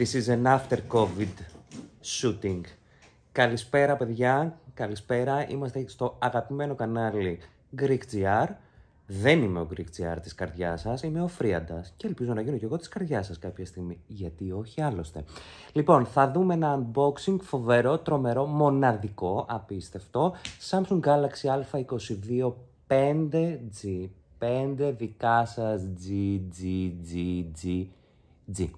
This is an after COVID shooting. Καλησπέρα παιδιά, καλησπέρα. Είμαστε στο αγαπημένο κανάλι GreekGR. Δεν είμαι ο Greek GR της καρδιάς σας, είμαι ο Φρίαντας και ελπίζω να γίνω και εγώ της καρδιάς σας κάποια στιγμή, γιατί όχι άλλωστε. Λοιπόν, θα δούμε ένα unboxing φοβερό, τρομερό, μοναδικό, απίστευτο, Samsung Galaxy A22 5G. 5 δικά σας G, G, G, G, G.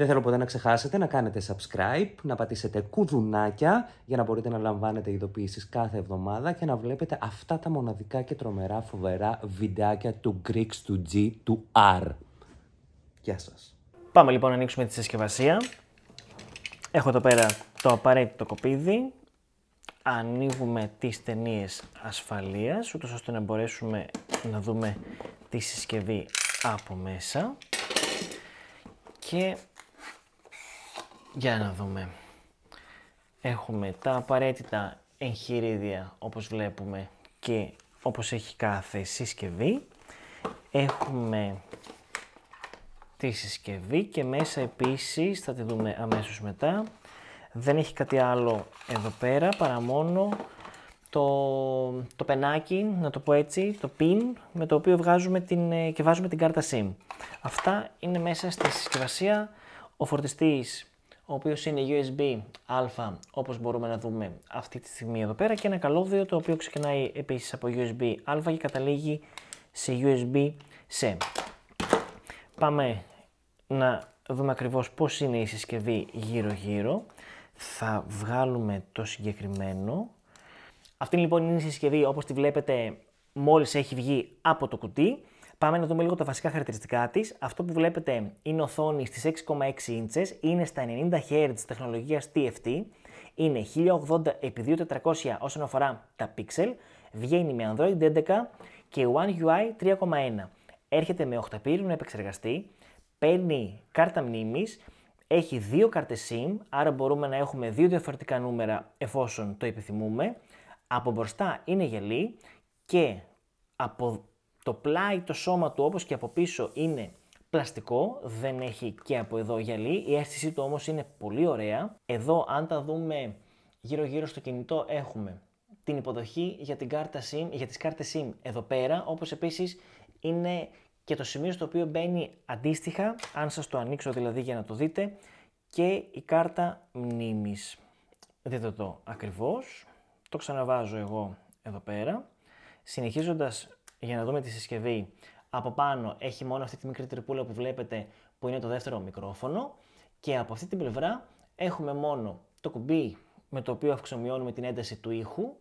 Δεν θέλω ποτέ να ξεχάσετε να κάνετε subscribe, να πατήσετε κουδουνάκια για να μπορείτε να λαμβάνετε ειδοποιήσεις κάθε εβδομάδα και να βλέπετε αυτά τα μοναδικά και τρομερά φοβερά βιντεάκια του Greeks του G του R. Γεια σας. Πάμε λοιπόν να ανοίξουμε τη συσκευασία. Έχω εδώ πέρα το απαραίτητο κοπίδι. Ανοίγουμε τις ταινίες ασφαλείας, ούτως ώστε να μπορέσουμε να δούμε τη συσκευή από μέσα. Και για να δούμε. Έχουμε τα απαραίτητα εγχειρίδια όπως βλέπουμε και όπως έχει κάθε συσκευή. Έχουμε τη συσκευή και μέσα επίσης, θα τη δούμε αμέσως μετά, δεν έχει κάτι άλλο εδώ πέρα παρά μόνο το, το πενάκι, να το πω έτσι, το pin με το οποίο βγάζουμε την, ε, και βάζουμε την κάρτα SIM. Αυτά είναι μέσα στη συσκευασία. Ο φορτιστής ο οποίος είναι USB α, όπως μπορούμε να δούμε αυτή τη στιγμή εδώ πέρα, και ένα καλώδιο το οποίο ξεκινάει επίσης από USB α και καταλήγει σε USB C. Πάμε να δούμε ακριβώς πώς είναι η συσκευή γύρω-γύρω. Θα βγάλουμε το συγκεκριμένο. Αυτή λοιπόν είναι η συσκευή όπως τη βλέπετε μόλις έχει βγει από το κουτί. Πάμε να δούμε λίγο τα βασικά χαρακτηριστικά της. Αυτό που βλέπετε είναι οθόνη στις 6,6 ίντσες, είναι στα 90 Hz τεχνολογίας TFT, είναι 1080x2400 όσον αφορά τα pixel, βγαίνει με Android 11 και One UI 3,1. Έρχεται με 8 να επεξεργαστή, παίρνει κάρτα μνήμης, έχει δύο κάρτες SIM, άρα μπορούμε να έχουμε δύο διαφορετικά νούμερα εφόσον το επιθυμούμε. Από μπροστά είναι γελί και από το πλάι, το σώμα του όπως και από πίσω είναι πλαστικό, δεν έχει και από εδώ γυαλί, η αίσθησή του όμως είναι πολύ ωραία. Εδώ αν τα δούμε γύρω γύρω στο κινητό έχουμε την υποδοχή για, την κάρτα SIM, για τις κάρτες SIM εδώ πέρα, όπως επίσης είναι και το σημείο στο οποίο μπαίνει αντίστοιχα, αν σας το ανοίξω δηλαδή για να το δείτε, και η κάρτα μνήμης. Δείτε το ακριβώς, το ξαναβάζω εγώ εδώ πέρα. Συνεχίζοντας για να δούμε τη συσκευή. Από πάνω έχει μόνο αυτή τη μικρή τρυπούλα που βλέπετε που είναι το δεύτερο μικρόφωνο και από αυτή την πλευρά έχουμε μόνο το κουμπί με το οποίο αυξομειώνουμε την ένταση του ήχου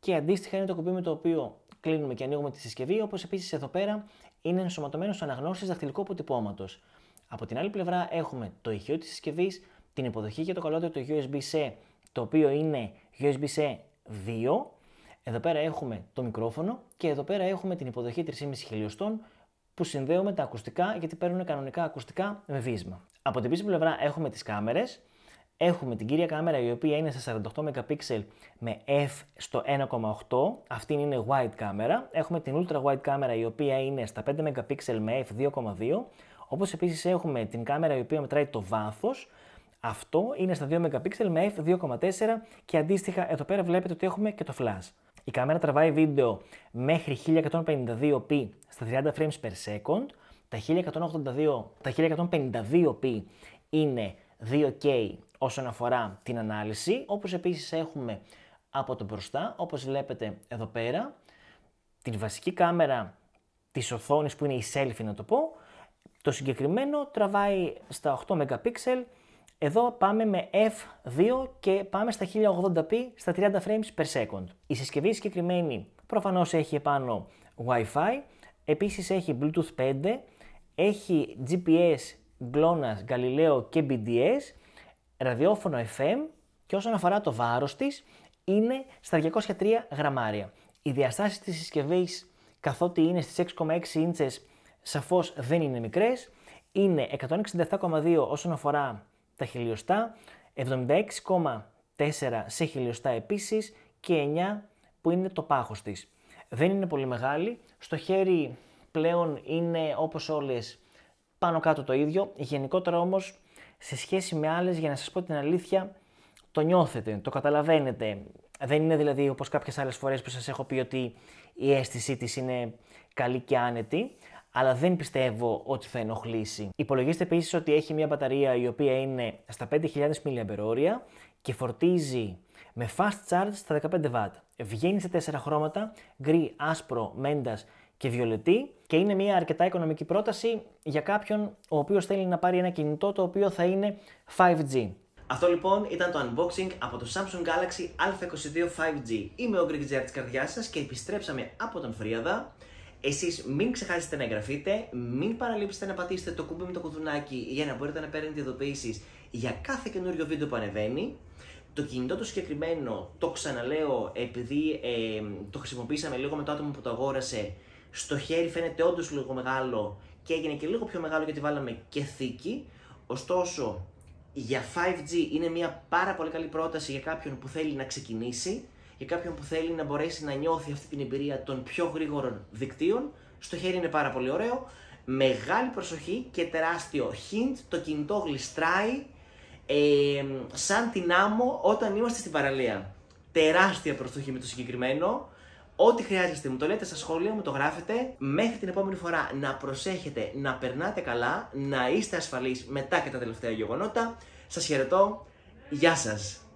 και αντίστοιχα είναι το κουμπί με το οποίο κλείνουμε και ανοίγουμε τη συσκευή, όπως επίσης εδώ πέρα είναι ενσωματωμένο στο αναγνώριση δαχτυλικού αποτυπώματος. Από την άλλη πλευρά έχουμε το ηχείο της συσκευής, την υποδοχή για το καλώδιο του USB-C, το οποίο είναι USB-C 2 εδώ πέρα έχουμε το μικρόφωνο και εδώ πέρα έχουμε την υποδοχή 3,5 χιλιοστών που συνδέουμε τα ακουστικά γιατί παίρνουν κανονικά ακουστικά με βίσμα. Από την πίσω πλευρά έχουμε τις κάμερες, έχουμε την κύρια κάμερα η οποία είναι στα 48 MP με f στο 1,8, αυτή είναι wide κάμερα, έχουμε την ultra wide κάμερα η οποία είναι στα 5 MP με f 2,2, όπως επίσης έχουμε την κάμερα η οποία μετράει το βάθος, αυτό είναι στα 2 MP με f2,4 και αντίστοιχα εδώ πέρα βλέπετε ότι έχουμε και το flash. Η κάμερα τραβάει βίντεο μέχρι 1152p στα 30 frames per second. Τα, 1182, τα 1152p είναι 2K όσον αφορά την ανάλυση, όπως επίσης έχουμε από το μπροστά, όπως βλέπετε εδώ πέρα, την βασική κάμερα της οθόνης που είναι η selfie να το πω, το συγκεκριμένο τραβάει στα 8 MP εδώ πάμε με f2 και πάμε στα 1080p στα 30 frames per second. Η συσκευή συγκεκριμένη προφανώς έχει επάνω Wi-Fi, επίσης έχει Bluetooth 5, έχει GPS, GLONASS, Galileo και BDS, ραδιόφωνο FM και όσον αφορά το βάρος της είναι στα 203 γραμμάρια. Οι διαστάσεις της συσκευής καθότι είναι στις 6,6 ίντσες σαφώς δεν είναι μικρές, είναι 167,2 όσον αφορά τα χιλιοστά, 76,4 σε χιλιοστά επίσης και 9 που είναι το πάχος της. Δεν είναι πολύ μεγάλη, στο χέρι πλέον είναι όπως όλες πάνω κάτω το ίδιο, γενικότερα όμως σε σχέση με άλλες για να σας πω την αλήθεια το νιώθετε, το καταλαβαίνετε. Δεν είναι δηλαδή όπως κάποιες άλλες φορές που σας έχω πει ότι η αίσθησή της είναι καλή και άνετη, αλλά δεν πιστεύω ότι θα ενοχλήσει. Υπολογίστε επίσης ότι έχει μια μπαταρία η οποία είναι στα 5.000 mAh και φορτίζει με fast charge στα 15W. Βγαίνει σε 4 χρώματα, γκρι, άσπρο, μέντας και βιολετή και είναι μια αρκετά οικονομική πρόταση για κάποιον ο οποίος θέλει να πάρει ένα κινητό το οποίο θα είναι 5G. Αυτό λοιπόν ήταν το unboxing από το Samsung Galaxy A22 5G. Είμαι ο Greg τη της καρδιάς σας και επιστρέψαμε από τον Φρίαδα εσείς μην ξεχάσετε να εγγραφείτε, μην παραλείψετε να πατήσετε το κουμπί με το κουδουνάκι για να μπορείτε να παίρνετε ειδοποιήσεις για κάθε καινούριο βίντεο που ανεβαίνει. Το κινητό το συγκεκριμένο, το ξαναλέω επειδή ε, το χρησιμοποίησαμε λίγο με το άτομο που το αγόρασε, στο χέρι φαίνεται όντως λίγο μεγάλο και έγινε και λίγο πιο μεγάλο γιατί βάλαμε και θήκη. Ωστόσο, για 5G είναι μια πάρα πολύ καλή πρόταση για κάποιον που θέλει να ξεκινήσει για κάποιον που θέλει να μπορέσει να νιώθει αυτή την εμπειρία των πιο γρήγορων δικτύων. Στο χέρι είναι πάρα πολύ ωραίο. Μεγάλη προσοχή και τεράστιο hint, το κινητό γλιστράει ε, σαν την άμμο όταν είμαστε στην παραλία. Τεράστια προσοχή με το συγκεκριμένο. Ό,τι χρειάζεστε μου το λέτε στα σχόλια, μου το γράφετε. Μέχρι την επόμενη φορά να προσέχετε, να περνάτε καλά, να είστε ασφαλείς μετά και τα τελευταία γεγονότα. Σας χαιρετώ. Γεια σας.